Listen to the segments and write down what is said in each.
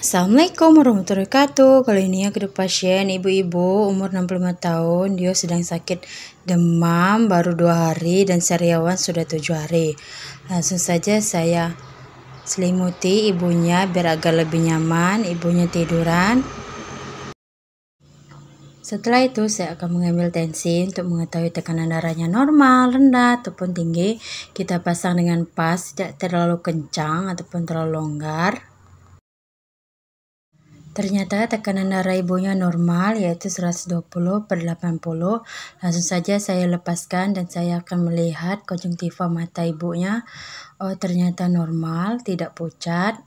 Assalamualaikum warahmatullahi wabarakatuh Kali ini aku ada pasien ibu-ibu umur 65 tahun Dia sedang sakit demam baru dua hari dan sariawan sudah tujuh hari Langsung saja saya selimuti ibunya biar agak lebih nyaman Ibunya tiduran Setelah itu saya akan mengambil tensi untuk mengetahui tekanan darahnya normal, rendah ataupun tinggi Kita pasang dengan pas tidak terlalu kencang ataupun terlalu longgar Ternyata tekanan darah ibunya normal yaitu 120 per 80. Langsung saja saya lepaskan dan saya akan melihat konjungtiva mata ibunya. Oh ternyata normal, tidak pucat.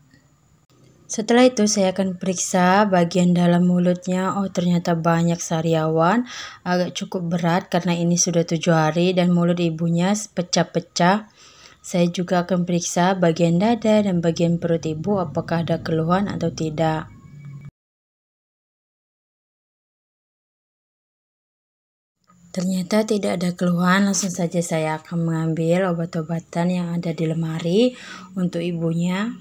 Setelah itu saya akan periksa bagian dalam mulutnya. Oh ternyata banyak sariawan, agak cukup berat karena ini sudah 7 hari dan mulut ibunya pecah-pecah. Saya juga akan periksa bagian dada dan bagian perut ibu apakah ada keluhan atau tidak. Ternyata tidak ada keluhan, langsung saja saya akan mengambil obat-obatan yang ada di lemari untuk ibunya.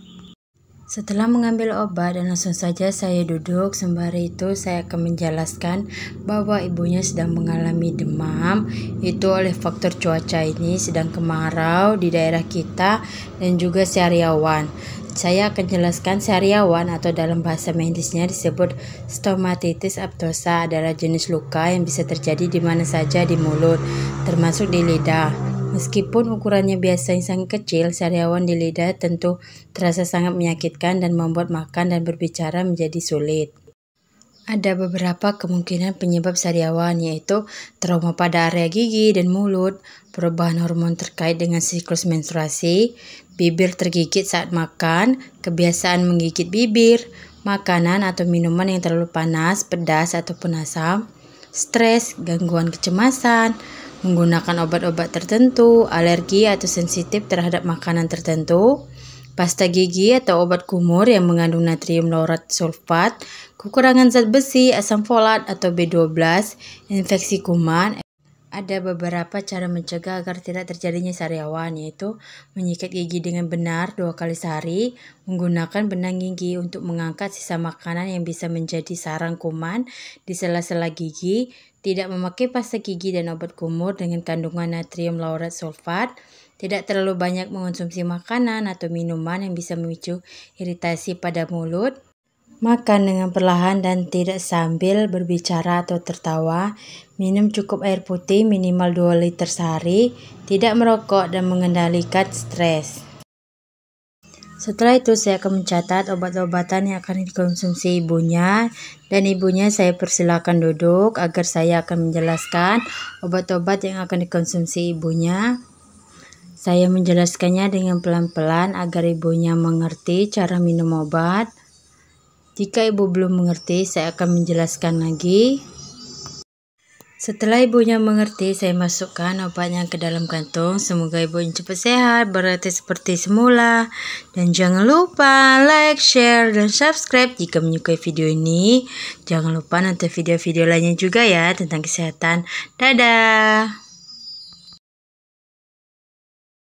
Setelah mengambil obat dan langsung saja saya duduk, sembari itu saya akan menjelaskan bahwa ibunya sedang mengalami demam, itu oleh faktor cuaca ini sedang kemarau di daerah kita dan juga syariawan saya akan jelaskan sariawan atau dalam bahasa medisnya disebut stomatitis abdosa adalah jenis luka yang bisa terjadi di mana saja di mulut, termasuk di lidah. Meskipun ukurannya biasanya sangat kecil, sariawan di lidah tentu terasa sangat menyakitkan dan membuat makan dan berbicara menjadi sulit. Ada beberapa kemungkinan penyebab sariawan yaitu trauma pada area gigi dan mulut, perubahan hormon terkait dengan siklus menstruasi, bibir tergigit saat makan, kebiasaan menggigit bibir, makanan atau minuman yang terlalu panas, pedas atau penasam, stres, gangguan kecemasan, menggunakan obat-obat tertentu, alergi atau sensitif terhadap makanan tertentu, pasta gigi atau obat kumur yang mengandung natrium laurat sulfat, kekurangan zat besi, asam folat atau B12, infeksi kuman, ada beberapa cara mencegah agar tidak terjadinya sariawan yaitu menyikat gigi dengan benar dua kali sehari, menggunakan benang gigi untuk mengangkat sisa makanan yang bisa menjadi sarang kuman di sela-sela gigi, tidak memakai pasta gigi dan obat kumur dengan kandungan natrium laurat sulfat, tidak terlalu banyak mengonsumsi makanan atau minuman yang bisa memicu iritasi pada mulut. Makan dengan perlahan dan tidak sambil berbicara atau tertawa. Minum cukup air putih minimal 2 liter sehari. Tidak merokok dan mengendalikan stres. Setelah itu saya akan mencatat obat-obatan yang akan dikonsumsi ibunya dan ibunya saya persilakan duduk agar saya akan menjelaskan obat-obat yang akan dikonsumsi ibunya. Saya menjelaskannya dengan pelan-pelan agar ibunya mengerti cara minum obat. Jika ibu belum mengerti, saya akan menjelaskan lagi. Setelah ibunya mengerti, saya masukkan obatnya ke dalam kantong. Semoga ibu cepat sehat, berarti seperti semula. Dan jangan lupa like, share, dan subscribe jika menyukai video ini. Jangan lupa nonton video-video lainnya juga ya tentang kesehatan. Dadah!